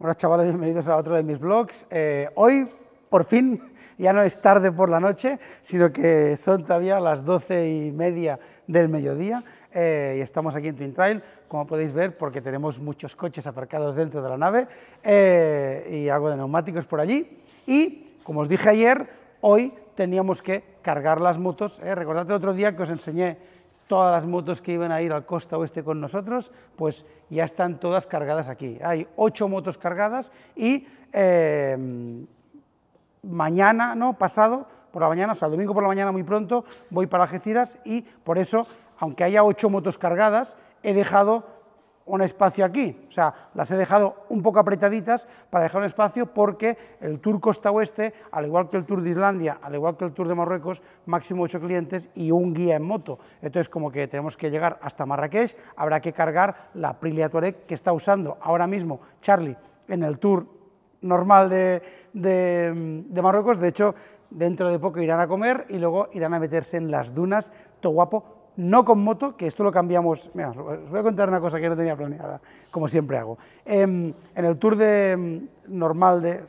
Hola chavales, bienvenidos a otro de mis blogs. Eh, hoy, por fin, ya no es tarde por la noche, sino que son todavía las doce y media del mediodía eh, y estamos aquí en Twin Trail, como podéis ver, porque tenemos muchos coches aparcados dentro de la nave eh, y algo de neumáticos por allí. Y, como os dije ayer, hoy teníamos que cargar las motos. Recordad el otro día que os enseñé todas las motos que iban a ir al costa oeste con nosotros, pues ya están todas cargadas aquí. Hay ocho motos cargadas y em, mañana, no, pasado, por la mañana, o sea, domingo por la mañana muy pronto, voy para Algeciras y por eso, aunque haya ocho motos cargadas, he dejado un espacio aquí, o sea, las he dejado un poco apretaditas para dejar un espacio porque el Tour Costa Oeste, al igual que el Tour de Islandia, al igual que el Tour de Marruecos, máximo ocho clientes y un guía en moto. Entonces, como que tenemos que llegar hasta Marrakech, habrá que cargar la Prilia Touareg que está usando ahora mismo Charlie en el Tour normal de, Marruecos. De hecho, dentro de poco irán a comer y luego irán a meterse en las dunas guapo no con moto, que esto lo cambiamos. Mira, os voy a contar una cosa que no tenía planeada, como siempre hago. Em, en, el tour de em, normal de.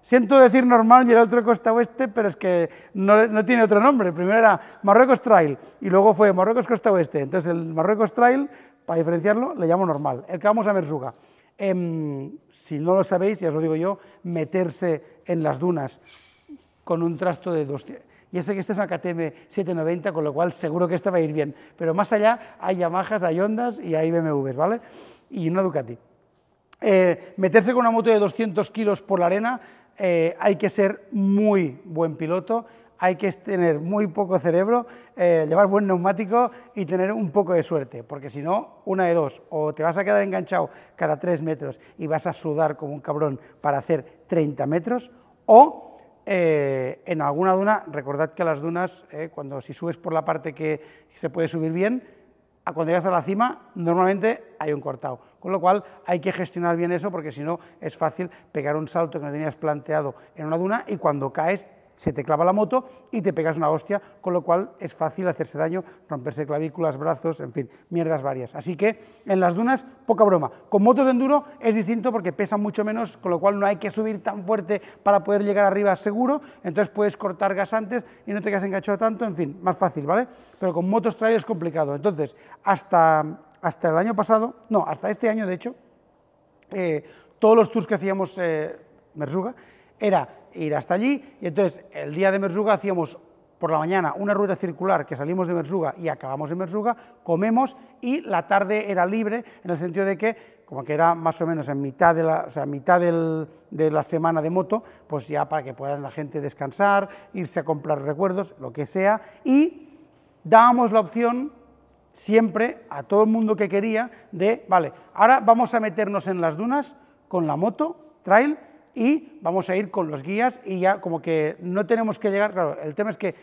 Siento decir normal y el otro costa oeste, pero es que no, tiene otro nombre. Primero era Marruecos Trail y luego fue Marruecos Costa Oeste. Entonces el Marruecos Trail, para diferenciarlo, le llamo normal. El que vamos a Mersuga. Em, si no lo sabéis, ya os lo digo yo, meterse en las dunas con un trasto de dos. Y sé que este es una 790, con lo cual seguro que este va a ir bien. Pero más allá hay Yamahas, hay Hondas y hay BMWs, ¿vale? Y una Ducati. Eh, meterse con una moto de 200 kilos por la arena, eh, hay que ser muy buen piloto, hay que tener muy poco cerebro, eh, llevar buen neumático y tener un poco de suerte, porque si no, una de dos, o te vas a quedar enganchado cada 3 metros y vas a sudar como un cabrón para hacer 30 metros, o eh, en alguna duna, recordad que las dunas, eh, cuando si subes por la parte que se puede subir bien, cuando llegas a la cima, normalmente hay un cortado. Con lo cual, hay que gestionar bien eso, porque si no, es fácil pegar un salto que no tenías planteado en una duna y cuando caes se te clava la moto y te pegas una hostia, con lo cual es fácil hacerse daño, romperse clavículas, brazos, en fin, mierdas varias. Así que en las dunas, poca broma. Con motos de enduro es distinto porque pesan mucho menos, con lo cual no hay que subir tan fuerte para poder llegar arriba seguro, entonces puedes cortar gas antes y no te quedas enganchado tanto, en fin, más fácil, ¿vale? Pero con motos trail es complicado. Entonces, hasta, hasta el año pasado, no, hasta este año de hecho, eh, todos los tours que hacíamos eh, Merzuga, era ir hasta allí y entonces el día de Merzuga hacíamos por la mañana una ruta circular que salimos de Mersuga y acabamos en Merzuga, comemos y la tarde era libre en el sentido de que, como que era más o menos en mitad de la, mitad de la semana de moto, pues ya para que puedan la gente descansar, irse a comprar recuerdos, lo que sea, y dábamos la opción siempre a todo el mundo que quería de, vale, ahora vamos a meternos en las dunas con la moto, trail, y vamos a ir con los guías y ya como que no tenemos que llegar, claro, el tema es que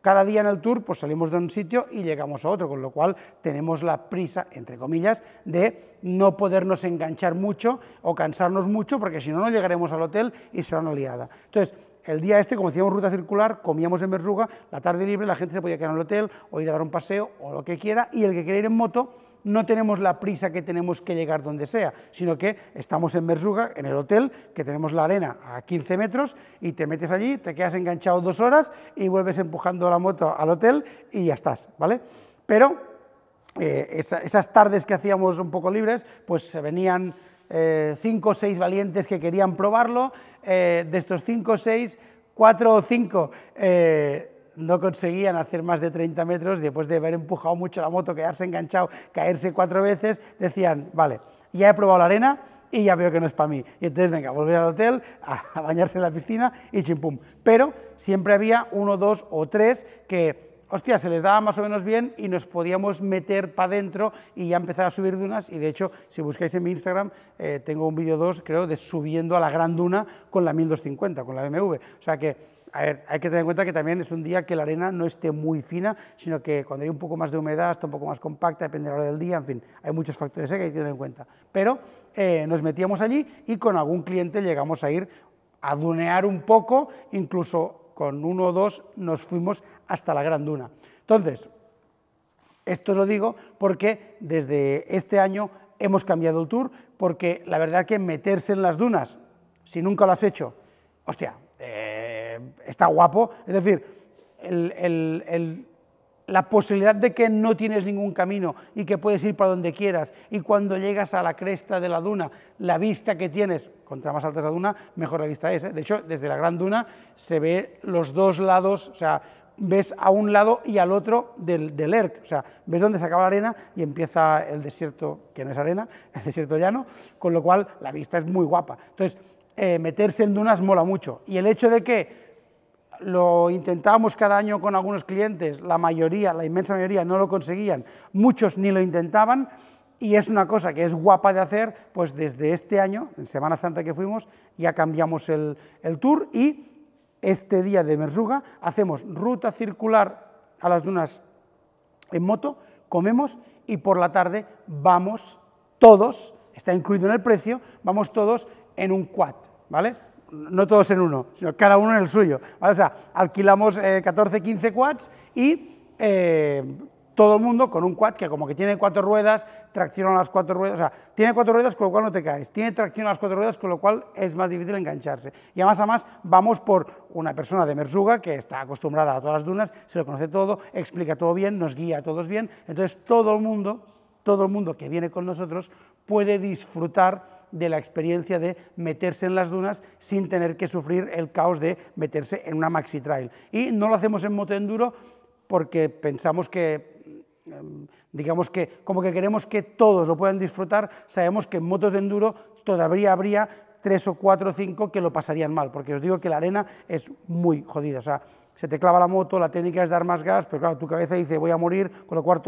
cada día en el tour pues salimos de un sitio y llegamos a otro, con lo cual tenemos la prisa, entre comillas, de no podernos enganchar mucho o cansarnos mucho porque si no, no llegaremos al hotel y será una liada. Entonces, el día este, como decíamos, ruta circular, comíamos en Berruga, la tarde libre, la gente se podía quedar en el hotel o ir a dar un paseo o lo que quiera, y el que quiera ir en moto, no tenemos la prisa que tenemos que llegar donde sea, sino que estamos en Bersuga, en el hotel, que tenemos la arena a 15 metros, y te metes allí, te quedas enganchado dos horas y vuelves empujando la moto al hotel y ya estás, ¿vale? Pero eh, esas tardes que hacíamos un poco libres, pues se venían eh, cinco o seis valientes que querían probarlo, eh, de estos cinco o seis, cuatro o cinco no conseguían hacer más de 30 metros, después de haber empujado mucho la moto, quedarse enganchado, caerse cuatro veces, decían, vale, ya he probado la arena y ya veo que no es para mí. Y entonces, venga, volver al hotel, a, bañarse en la piscina y chimpum. Pero siempre había uno, dos o tres que hostia, se les daba más o menos bien y nos podíamos meter para adentro y ya empezar a subir dunas. Y de hecho, si buscáis en mi Instagram, eh, tengo un vídeo dos creo, de subiendo a la gran duna con la 1250, con la MV. O sea que a ver, hay que tener en cuenta que también es un día que la arena no esté muy fina, sino que cuando hay un poco más de humedad está un poco más compacta, depende de la hora del día, en fin, hay muchos factores ¿eh? que hay que tener en cuenta. Pero eh, nos metíamos allí y con algún cliente llegamos a ir a dunear un poco, incluso con uno o dos nos fuimos hasta la Gran Duna. Entonces, esto lo digo porque desde este año hemos cambiado el tour, porque la verdad que meterse en las dunas, si nunca lo has hecho, hostia, está guapo. Es decir, la posibilidad de que no tienes ningún camino y que puedes ir para donde quieras y cuando llegas a la cresta de la duna, la vista que tienes, contra más alta es la duna, mejor la vista es. ¿eh? De hecho, desde la gran duna se ve los dos lados, o sea, ves a un lado y al otro del, ERC, o sea, ves dónde se acaba la arena y empieza el desierto, que no es arena, el desierto llano, con lo cual la vista es muy guapa. Entonces, eh, meterse en dunas mola mucho. Y el hecho de que lo intentábamos cada año con algunos clientes, la mayoría, la inmensa mayoría no lo conseguían, muchos ni lo intentaban, y es una cosa que es guapa de hacer, pues desde este año, en Semana Santa que fuimos, ya cambiamos el, el tour y este día de Merzuga hacemos ruta circular a las dunas en moto, comemos y por la tarde vamos todos, está incluido en el precio, vamos todos en un quad, ¿vale? no todos en uno, sino cada uno en el suyo. O sea, alquilamos 14, eh, 15 quads y eh, todo el mundo con un quad que como que tiene cuatro ruedas, a las cuatro ruedas, o sea, tiene cuatro ruedas con lo cual no te caes, tiene tracción a las cuatro ruedas con lo cual es más difícil engancharse. Y además, además, vamos por una persona de Merzuga que está acostumbrada a todas las dunas, se lo conoce todo, explica todo bien, nos guía a todos bien, entonces todo el mundo, todo el mundo que viene con nosotros puede disfrutar de la experiencia de meterse en las dunas sin tener que sufrir el caos de meterse en una maxi trail. Y no lo hacemos en moto enduro porque pensamos que mm, digamos que como que queremos que todos lo puedan disfrutar, sabemos que en motos de enduro todavía habría tres o cuatro o cinco que lo pasarían mal, porque os digo que la arena es muy jodida, o sea, se te clava la moto, la técnica es dar más gas, pero claro, tu cabeza dice voy a morir, con lo cual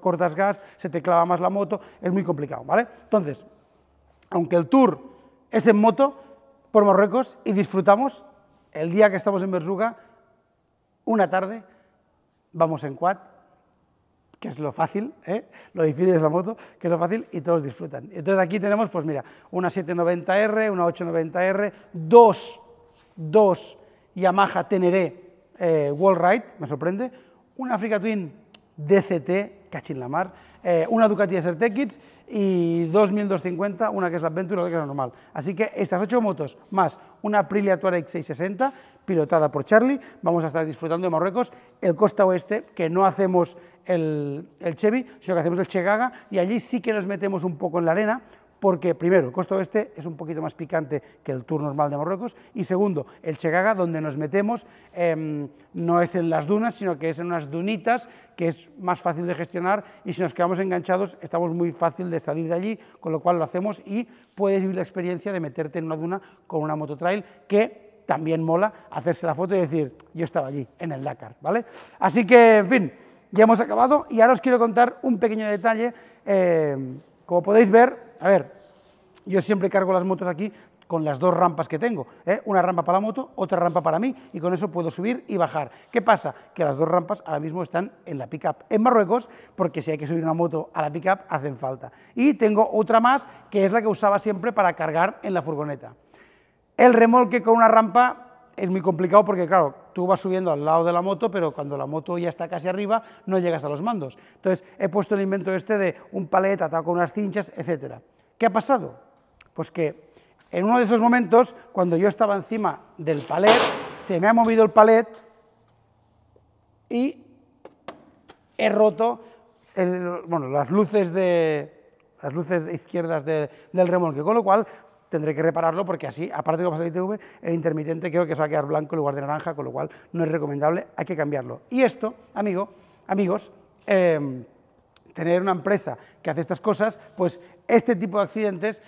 cortas gas, se te clava más la moto, es muy complicado, ¿vale? Entonces, aunque el tour es en moto, por Marruecos y disfrutamos el día que estamos en Bersuga, una tarde, vamos en quad, que es lo fácil, ¿eh? lo difícil es la moto, que es lo fácil y todos disfrutan. Entonces aquí tenemos, pues mira, una 790R, una 890R, dos, dos Yamaha Teneré eh, Wallride, me sorprende, una Africa Twin DCT, cachín la eh, una Ducati Tech y 2250 una que es la Aventura y otra que es la normal. Así que estas ocho motos, más una Aprilia Tuareg 660, pilotada por Charlie, vamos a estar disfrutando de Marruecos, el costa oeste, que no hacemos el, el Chevy, sino que hacemos el Chegaga, y allí sí que nos metemos un poco en la arena, porque primero, el costo este es un poquito más picante que el tour normal de Marruecos y segundo, el Chegaga, donde nos metemos, em, no es en las dunas, sino que es en unas dunitas, que es más fácil de gestionar y si nos quedamos enganchados estamos muy fácil de salir de allí, con lo cual lo hacemos y puedes vivir la experiencia de meterte en una duna con una mototrail que también mola hacerse la foto y decir, yo estaba allí, en el Dakar, ¿vale? Así que, en fin, ya hemos acabado y ahora os quiero contar un pequeño detalle. Em, como podéis ver, a ver, yo siempre cargo las motos aquí con las dos rampas que tengo, ¿eh? una rampa para la moto, otra rampa para mí, y con eso puedo subir y bajar. ¿Qué pasa? Que las dos rampas ahora mismo están en la pickup en Marruecos, porque si hay que subir una moto a la pickup hacen falta. Y tengo otra más, que es la que usaba siempre para cargar en la furgoneta. El remolque con una rampa es muy complicado porque, claro, tú vas subiendo al lado de la moto, pero cuando la moto ya está casi arriba, no llegas a los mandos. Entonces, he puesto el invento este de un paleta atado con unas cinchas, etcétera. ¿Qué ha pasado? Pues que en uno de esos momentos, cuando yo estaba encima del palet, se me ha movido el palet y he roto las, luces de, las luces izquierdas del remolque, con lo cual tendré que repararlo porque así, aparte de lo que pasa el ITV, el intermitente creo que se va a quedar blanco en lugar de naranja, con lo cual no es recomendable, hay que cambiarlo. Y esto, amigo, amigos, eh, tener una empresa que hace estas cosas, pues este tipo de accidentes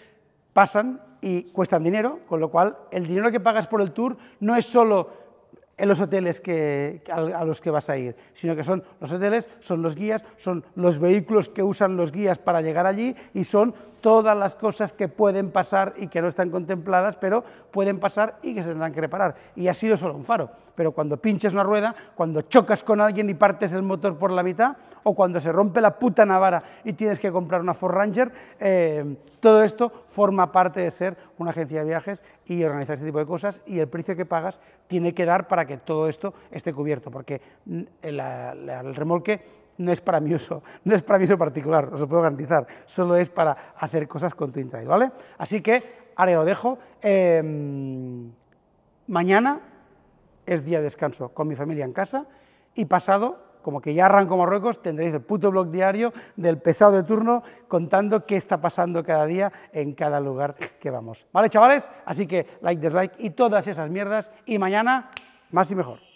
pasan y cuestan dinero, con lo cual el dinero que pagas por el tour no es solo en los hoteles que, a los que vas a ir, sino que son los hoteles, son los guías, son los vehículos que usan los guías para llegar allí y son todas las cosas que pueden pasar y que no están contempladas, pero pueden pasar y que se tendrán que reparar. Y ha sido solo un faro. Pero cuando pinches una rueda, cuando chocas con alguien y partes el motor por la mitad, o cuando se rompe la puta navara y tienes que comprar una Ford Ranger, eh, todo esto forma parte de ser una agencia de viajes y organizar este tipo de cosas y el precio que pagas tiene que dar para que todo esto esté cubierto, porque mm, el remolque no es para mi uso, no es para mi uso particular, os lo puedo garantizar, solo es para hacer cosas con TwinTrail, ¿vale? Así que, ahora lo dejo, em, mañana es día de descanso con mi familia en casa y pasado, como que ya arranco Marruecos, tendréis el puto blog diario del pesado de turno contando qué está pasando cada día en cada lugar que vamos. ¿Vale, chavales? Así que like, dislike y todas esas mierdas y mañana más y mejor.